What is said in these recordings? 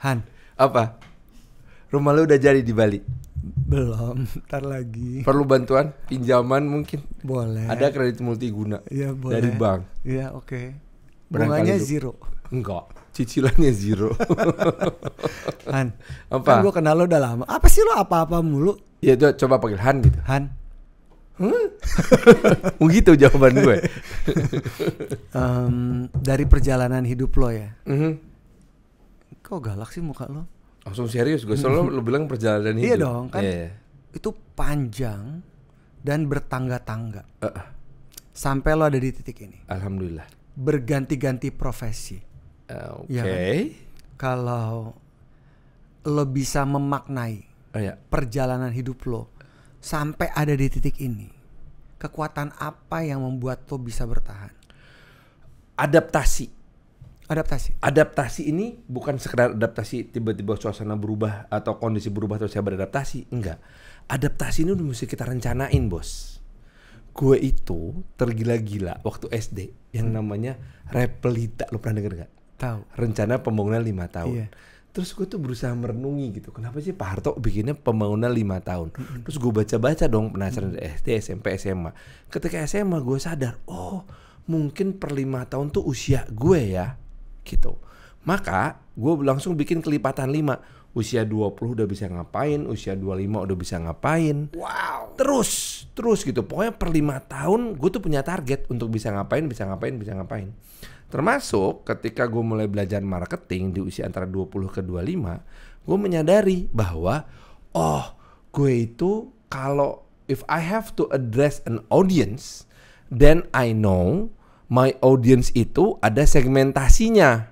Han, apa? Rumah lu udah jadi di Bali? Belum, ntar lagi. Perlu bantuan, pinjaman mungkin? Boleh. Ada kredit multiguna? Iya, boleh. Dari bank? Iya, oke. Okay. Bunganya zero? Enggak, cicilannya zero. Han, apa? kan gue kenal lo udah lama. Apa sih lo apa-apa mulu? Ya, coba panggil Han gitu. Han, Hmm? gitu jawaban gue. um, dari perjalanan hidup lo ya. Mm -hmm kok galak sih muka lo? Langsung serius gue, soalnya lo, lo bilang perjalanan iya hidup. Iya dong, kan yeah. Iya. itu panjang dan bertangga-tangga. Uh -uh. Sampai lo ada di titik ini. Alhamdulillah. Berganti-ganti profesi. Uh, Oke. Okay. Ya kan? Kalau lo bisa memaknai uh, oh, yeah. perjalanan hidup lo sampai ada di titik ini, kekuatan apa yang membuat lo bisa bertahan? Adaptasi Adaptasi. Adaptasi ini bukan sekedar adaptasi tiba-tiba suasana berubah atau kondisi berubah terus saya beradaptasi, enggak. Adaptasi ini udah mesti kita rencanain, Bos. Gue itu tergila-gila waktu SD yang hmm. namanya repelita, lo pernah denger gak? Tahu. Rencana pembangunan lima tahun. Iya. Terus gue tuh berusaha merenungi gitu, kenapa sih Pak Harto bikinnya pembangunan lima tahun? Mm-hmm. Terus gue baca-baca dong penasaran -hmm. SD, SMP, SMA. Ketika SMA gue sadar, oh mungkin per lima tahun tuh usia gue ya gitu. Maka gue langsung bikin kelipatan 5. Usia 20 udah bisa ngapain, usia 25 udah bisa ngapain. Wow. Terus, terus gitu. Pokoknya per 5 tahun gue tuh punya target untuk bisa ngapain, bisa ngapain, bisa ngapain. Termasuk ketika gue mulai belajar marketing di usia antara 20 ke 25, gue menyadari bahwa oh, gue itu kalau if I have to address an audience, then I know my audience itu ada segmentasinya.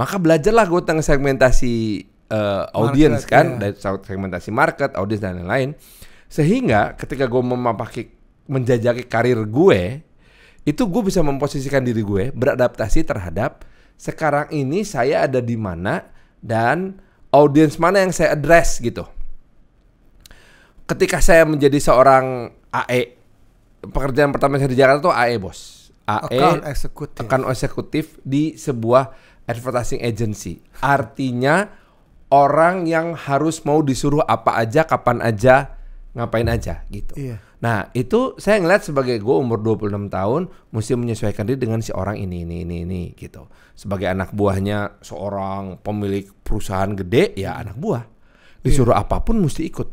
Maka belajarlah gue tentang segmentasi uh, audience market, kan, ya. dari segmentasi market, audience dan lain-lain. Sehingga ketika gue memapaki menjajaki karir gue, itu gue bisa memposisikan diri gue beradaptasi terhadap sekarang ini saya ada di mana dan audience mana yang saya address gitu. Ketika saya menjadi seorang AE, pekerjaan pertama saya di Jakarta tuh AE bos AE akan eksekutif. eksekutif di sebuah advertising agency. Artinya orang yang harus mau disuruh apa aja, kapan aja, ngapain aja gitu. Iya. Nah, itu saya ngeliat sebagai gue umur 26 tahun mesti menyesuaikan diri dengan si orang ini ini ini ini gitu. Sebagai anak buahnya seorang pemilik perusahaan gede ya anak buah. Disuruh iya. apapun mesti ikut.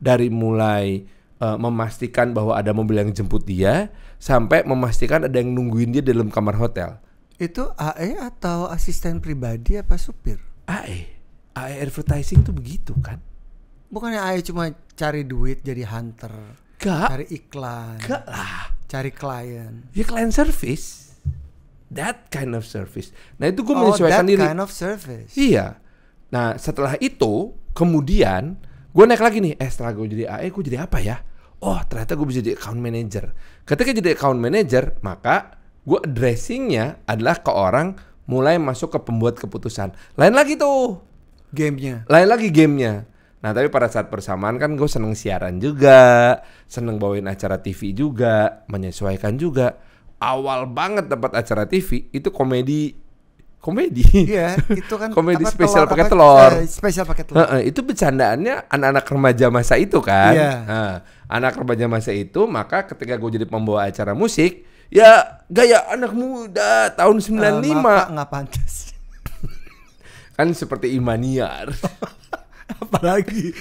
Dari mulai uh, memastikan bahwa ada mobil yang jemput dia sampai memastikan ada yang nungguin dia dalam kamar hotel. Itu AE atau asisten pribadi apa supir? AE. AE advertising tuh begitu kan? Bukannya AE cuma cari duit jadi hunter. Gak. Cari iklan. Gak lah. Cari klien. Ya klien service. That kind of service. Nah itu gue oh, menyesuaikan that diri. kind of service. Iya. Nah setelah itu kemudian gue naik lagi nih. Eh setelah gue jadi AE gue jadi apa ya? oh ternyata gue bisa jadi account manager. Ketika jadi account manager, maka gue addressingnya adalah ke orang mulai masuk ke pembuat keputusan. Lain lagi tuh. Gamenya. Lain lagi gamenya. Nah tapi pada saat persamaan kan gue seneng siaran juga, seneng bawain acara TV juga, menyesuaikan juga. Awal banget dapat acara TV itu komedi komedi. Iya, itu kan komedi eh, spesial pakai telur. Uh, spesial pakai telur. Uh, uh, itu bercandaannya anak-anak remaja masa itu kan. Iya. Uh, anak remaja masa itu, maka ketika gue jadi pembawa acara musik, ya gaya anak muda tahun 95. Eh, uh, nggak pantas. kan seperti Imaniar. Apalagi.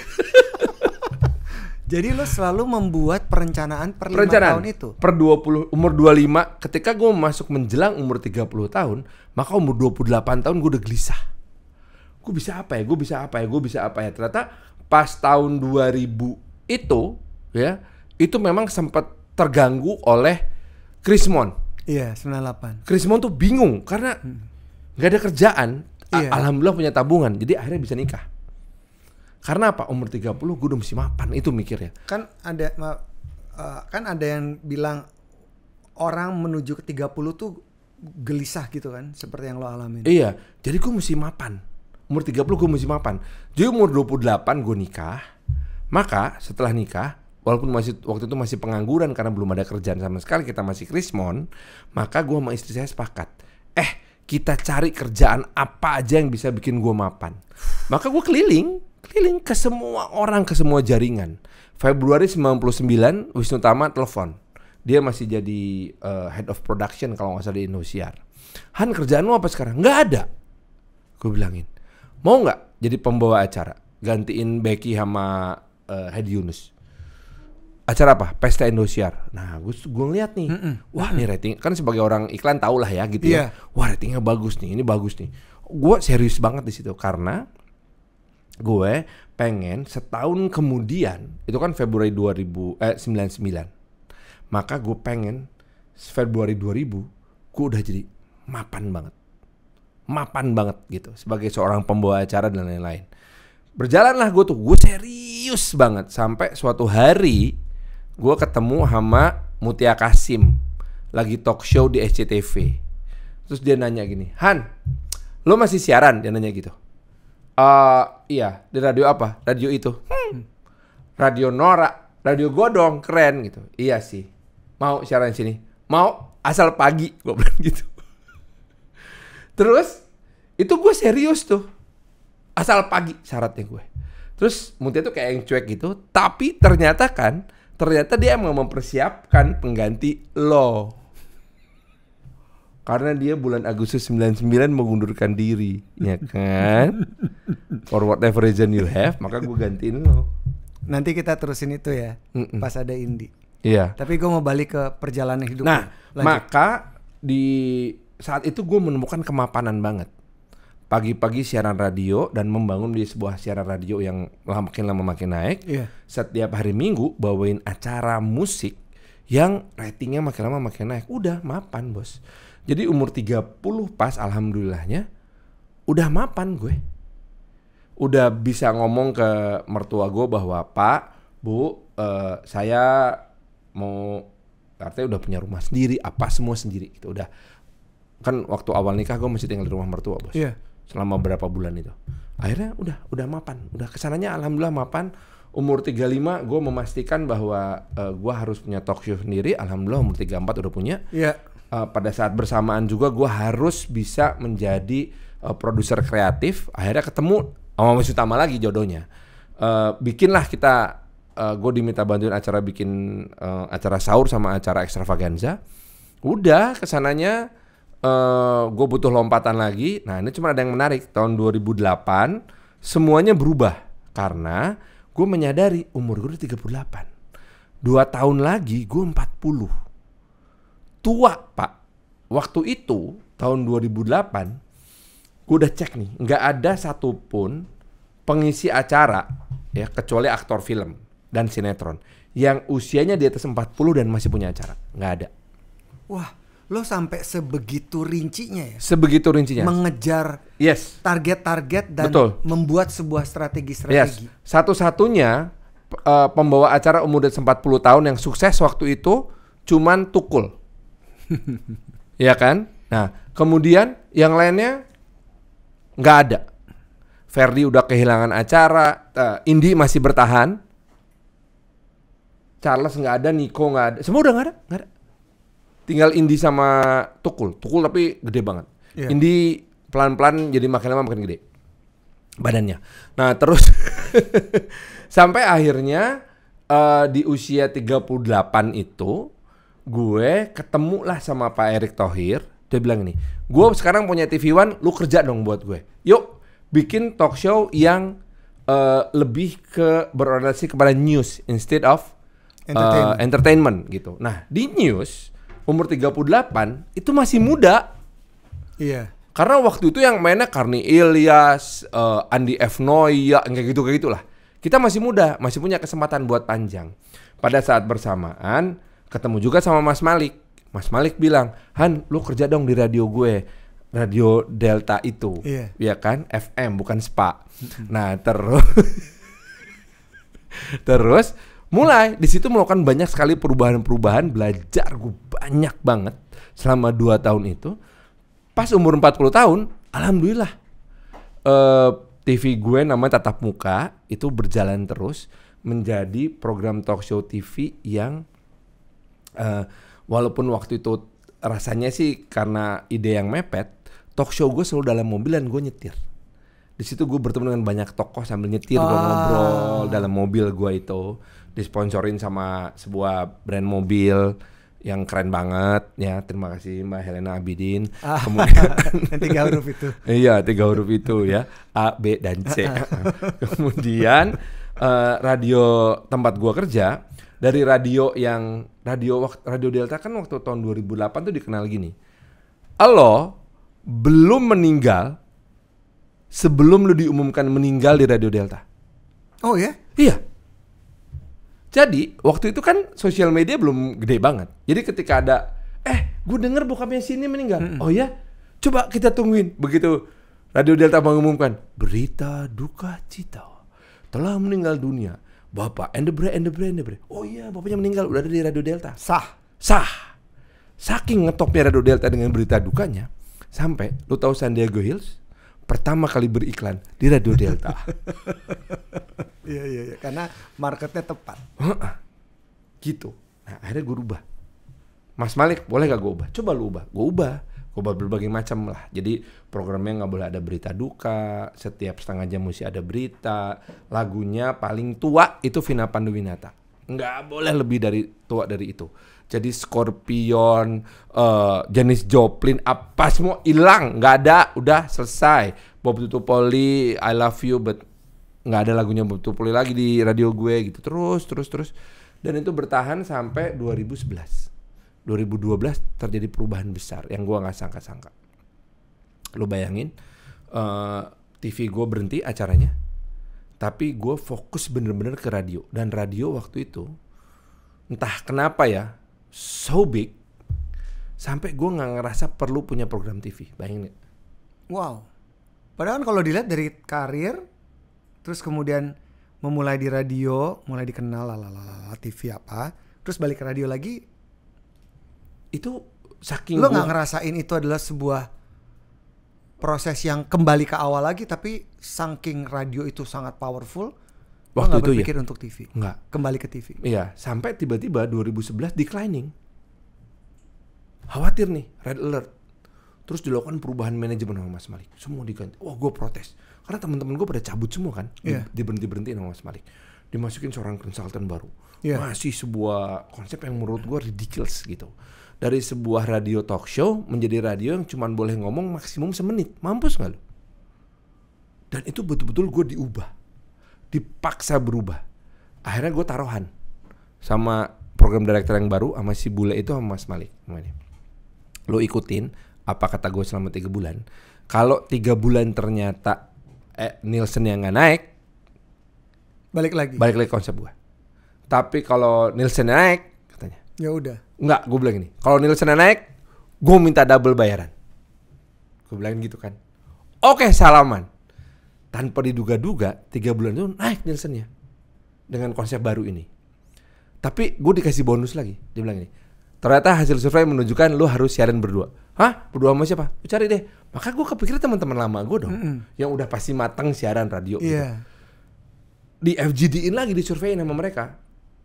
Jadi lo selalu membuat perencanaan per perencanaan tahun itu. Per 20 umur 25 ketika gue masuk menjelang umur 30 tahun, maka umur 28 tahun gue udah gelisah. Gue bisa apa ya? Gue bisa apa ya? Gue bisa apa ya? Ternyata pas tahun 2000 itu ya, itu memang sempat terganggu oleh Krismon. Iya, 98. Krismon tuh bingung karena hmm. nggak ada kerjaan. Iya. Alhamdulillah punya tabungan, jadi akhirnya bisa nikah. Karena apa? Umur 30 gue udah mesti mapan itu mikirnya. Kan ada eh, kan ada yang bilang orang menuju ke 30 tuh gelisah gitu kan seperti yang lo alamin. Iya, jadi gue mesti mapan. Umur 30 gue mesti mapan. Jadi umur 28 gue nikah. Maka setelah nikah, walaupun masih waktu itu masih pengangguran karena belum ada kerjaan sama sekali, kita masih krismon, maka gue sama istri saya sepakat. Eh, kita cari kerjaan apa aja yang bisa bikin gue mapan. Maka gue keliling Keliling ke semua orang, ke semua jaringan. Februari 99, Wisnu Tama telepon. Dia masih jadi uh, head of production kalau nggak salah di Indosiar. Han kerjaan lu apa sekarang? Nggak ada. Gue bilangin. Mau nggak jadi pembawa acara? Gantiin Becky sama uh, eh, Head Yunus acara apa pesta Indosiar nah gue gue ngeliat nih mm -mm. wah nih rating kan sebagai orang iklan tau lah ya gitu yeah. ya iya. wah ratingnya bagus nih ini bagus nih gue serius banget di situ karena gue pengen setahun kemudian itu kan Februari 2000 eh 99 maka gue pengen Februari 2000 gue udah jadi mapan banget mapan banget gitu sebagai seorang pembawa acara dan lain-lain berjalanlah gue tuh gue serius banget sampai suatu hari gue ketemu sama Mutia Kasim lagi talk show di SCTV terus dia nanya gini Han lo masih siaran dia nanya gitu Eh, iya, di radio apa? Radio itu. Hmm. Radio Nora, radio Godong, keren gitu. Iya sih. Mau siaran sini. Mau asal pagi, gue bilang gitu. Terus itu gue serius tuh. Asal pagi syaratnya gue. Terus Mutia tuh kayak yang cuek gitu, tapi ternyata kan ternyata dia emang mempersiapkan pengganti lo karena dia bulan Agustus 99 mengundurkan diri, ya kan? For whatever reason you have, maka gue gantiin lo. Nanti kita terusin itu ya, Mm-mm. pas ada Indi. Iya. Tapi gue mau balik ke perjalanan hidup. Nah, Lanjut. maka di saat itu gue menemukan kemapanan banget. Pagi-pagi siaran radio dan membangun di sebuah siaran radio yang makin lama makin naik. Yeah. Setiap hari Minggu bawain acara musik yang ratingnya makin lama makin naik. Udah mapan bos jadi umur 30 pas alhamdulillahnya udah mapan gue. Udah bisa ngomong ke mertua gue bahwa Pak, Bu, uh, saya mau artinya udah punya rumah sendiri, apa semua sendiri gitu. Udah kan waktu awal nikah gue masih tinggal di rumah mertua, Bos. Iya. Yeah. Selama berapa bulan itu. Akhirnya udah udah mapan, udah kesananya alhamdulillah mapan umur 35 gue memastikan bahwa uh, gue harus punya talk show sendiri alhamdulillah umur 34 udah punya yeah uh, pada saat bersamaan juga gue harus bisa menjadi uh, produser kreatif akhirnya ketemu sama Mas Utama lagi jodohnya uh, bikinlah kita uh, gue diminta bantuin acara bikin uh, acara sahur sama acara ekstravaganza udah kesananya uh, gue butuh lompatan lagi nah ini cuma ada yang menarik tahun 2008 semuanya berubah karena gue menyadari umur gue udah 38 dua tahun lagi gue 40 tua, Pak. Waktu itu, tahun 2008, gue udah cek nih, nggak ada satupun pengisi acara, ya kecuali aktor film dan sinetron, yang usianya di atas 40 dan masih punya acara. Nggak ada. Wah, lo sampai sebegitu rincinya ya? Sebegitu rincinya. Mengejar yes. target-target dan Betul. membuat sebuah strategi-strategi. Yes. Satu-satunya uh, pembawa acara umur di 40 tahun yang sukses waktu itu cuman Tukul. ya kan? Nah, kemudian yang lainnya nggak ada. Ferdi udah kehilangan acara, uh, Indi masih bertahan. Charles nggak ada, Nico nggak ada, semua udah nggak ada, nggak ada. Tinggal Indi sama Tukul, Tukul tapi gede banget. Yeah. Indi pelan-pelan jadi makin lama makin gede badannya. Nah terus sampai akhirnya uh, di usia 38 itu gue ketemu lah sama Pak Erick Thohir. Dia bilang ini, gue sekarang punya TV One, lu kerja dong buat gue. Yuk, bikin talk show yang uh, lebih ke berorientasi kepada news instead of eh, entertainment. Uh, entertainment gitu. Nah, di news umur 38 itu masih muda. Iya. Karena waktu itu yang mainnya Karni Ilyas, uh, Andi F. Noya, kayak gitu kayak gitulah. Kita masih muda, masih punya kesempatan buat panjang. Pada saat bersamaan, ketemu juga sama Mas Malik. Mas Malik bilang, Han, lu kerja dong di radio gue, radio Delta itu, yeah. ya iya kan, FM bukan SPA. nah terus, terus mulai di situ melakukan banyak sekali perubahan-perubahan, belajar gue banyak banget selama dua tahun itu. Pas umur 40 tahun, alhamdulillah uh, eh, TV gue namanya Tatap Muka itu berjalan terus menjadi program talk show TV yang uh, walaupun waktu itu rasanya sih karena ide yang mepet talk show gue selalu dalam mobil dan gue nyetir di situ gue bertemu dengan banyak tokoh sambil nyetir ah. gue ngobrol dalam mobil gue itu disponsorin sama sebuah brand mobil yang keren banget ya terima kasih mbak Helena Abidin ah, kemudian tiga huruf itu iya tiga huruf itu ya A B dan C kemudian uh, radio tempat gue kerja dari radio yang radio radio Delta kan waktu tahun 2008 tuh dikenal gini. Lo belum meninggal sebelum lu diumumkan meninggal di Radio Delta. Oh ya? Iya. Jadi waktu itu kan sosial media belum gede banget. Jadi ketika ada eh gue denger bokapnya sini meninggal. Mm -hmm. Oh ya? Coba kita tungguin. Begitu Radio Delta mengumumkan berita duka cita telah meninggal dunia Bapak, and the Endebre. Oh iya, bapaknya meninggal, udah ada di Radio Delta. Sah. Sah. Saking ngetopnya Radio Delta dengan berita dukanya, sampai lu tahu San Diego Hills pertama kali beriklan di Radio Delta. Iya, iya, iya. Karena marketnya tepat. gitu. Nah, akhirnya gue ubah, Mas Malik, boleh gak gue ubah? Coba lu ubah. Gue ubah. Kubah berbagai macam lah. Jadi programnya nggak boleh ada berita duka, setiap setengah jam mesti ada berita, lagunya paling tua itu Vina Panduwinata. Nggak boleh lebih dari tua dari itu. Jadi Scorpion, uh, eh, jenis Joplin, apa semua hilang, nggak ada, udah selesai. Bob Tutupoli, I love you, but nggak ada lagunya Bob Tutupoli lagi di radio gue gitu. Terus, terus, terus. Dan itu bertahan sampai 2011 2012 terjadi perubahan besar yang gue nggak sangka-sangka. Lo bayangin uh, eh, TV gue berhenti acaranya, tapi gue fokus bener-bener ke radio dan radio waktu itu entah kenapa ya so big sampai gue nggak ngerasa perlu punya program TV. Bayangin. Wow. Padahal kan kalau dilihat dari karir, terus kemudian memulai di radio, mulai dikenal lalala, TV apa, terus balik ke radio lagi itu saking lu nggak ngerasain itu adalah sebuah proses yang kembali ke awal lagi tapi saking radio itu sangat powerful waktu itu iya. berpikir ya untuk TV nggak kembali ke TV iya sampai tiba-tiba 2011 declining khawatir nih red alert terus dilakukan perubahan manajemen sama Mas Malik semua diganti wah gue protes karena teman-teman gue pada cabut semua kan yeah. berhenti berhenti sama Mas Malik dimasukin seorang konsultan baru yeah. masih sebuah konsep yang menurut gue ridiculous gitu dari sebuah radio talk show menjadi radio yang cuma boleh ngomong maksimum semenit. Mampus nggak lu? Dan itu betul-betul gue diubah. Dipaksa berubah. Akhirnya gue taruhan. Sama program director yang baru, sama si Bule itu, sama Mas Malik. Lo ikutin apa kata gue selama tiga bulan. Kalau tiga bulan ternyata eh, Nielsen yang nggak naik, balik lagi. Balik lagi konsep gue. Tapi kalau Nielsen naik, Ya udah. Enggak, gue bilang ini. Kalau Nielsen naik, gue minta double bayaran. Gue bilang gitu kan. Oke, salaman. Tanpa diduga-duga, tiga bulan itu naik Nielsennya. Dengan konsep baru ini. Tapi gue dikasih bonus lagi. Dia bilang ini. Ternyata hasil survei menunjukkan lo harus siaran berdua. Hah? Berdua sama siapa? Lu cari deh. Maka gue kepikiran teman-teman lama gue dong. Mm -hmm. Yang udah pasti matang siaran radio yeah. gitu. Iya. Di FGD-in lagi, di survei sama mereka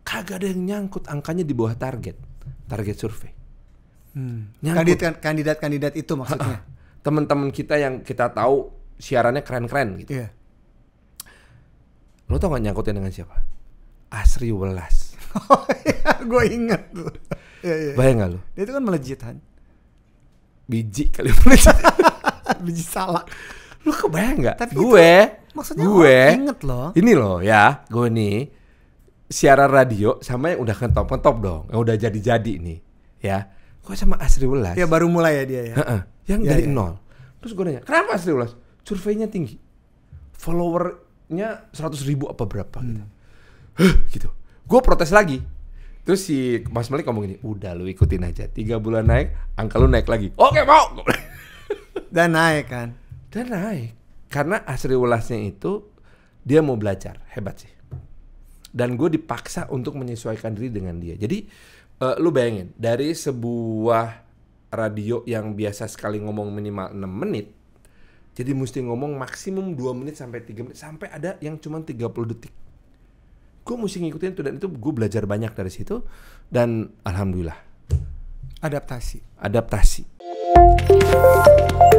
kagak ada yang nyangkut angkanya di bawah target target survei hmm. kandidat kandidat kandidat itu maksudnya teman-teman kita yang kita tahu siarannya keren-keren gitu yeah. lo tau gak nyangkutnya dengan siapa Asri Welas oh, iya, gue inget tuh ya, bayang gak lo dia itu kan melejit kan biji kali melejit biji salak lo kebayang gak Tapi gue itu, maksudnya gue inget lo ini lo ya gue nih siaran radio sama yang udah kentop-kentop dong, yang udah jadi-jadi nih, ya. Kok sama Asri Ulas? Ya baru mulai ya dia ya. He-he, yang ya, dari ya. nol. Terus gue nanya, kenapa Asri Ulas? Surveinya tinggi, followernya seratus ribu apa berapa? Hmm. Gitu. Huh, gitu. Gue protes lagi. Terus si Mas Malik ngomong gini, udah lu ikutin aja. Tiga bulan naik, angka lu naik lagi. Oke mau. Dan naik kan. Dan naik. Karena Asri Ulasnya itu dia mau belajar, hebat sih dan gue dipaksa untuk menyesuaikan diri dengan dia. Jadi uh, lu bayangin dari sebuah radio yang biasa sekali ngomong minimal 6 menit jadi mesti ngomong maksimum 2 menit sampai 3 menit sampai ada yang cuma 30 detik. Gue mesti ngikutin itu dan itu gue belajar banyak dari situ dan alhamdulillah adaptasi. Adaptasi.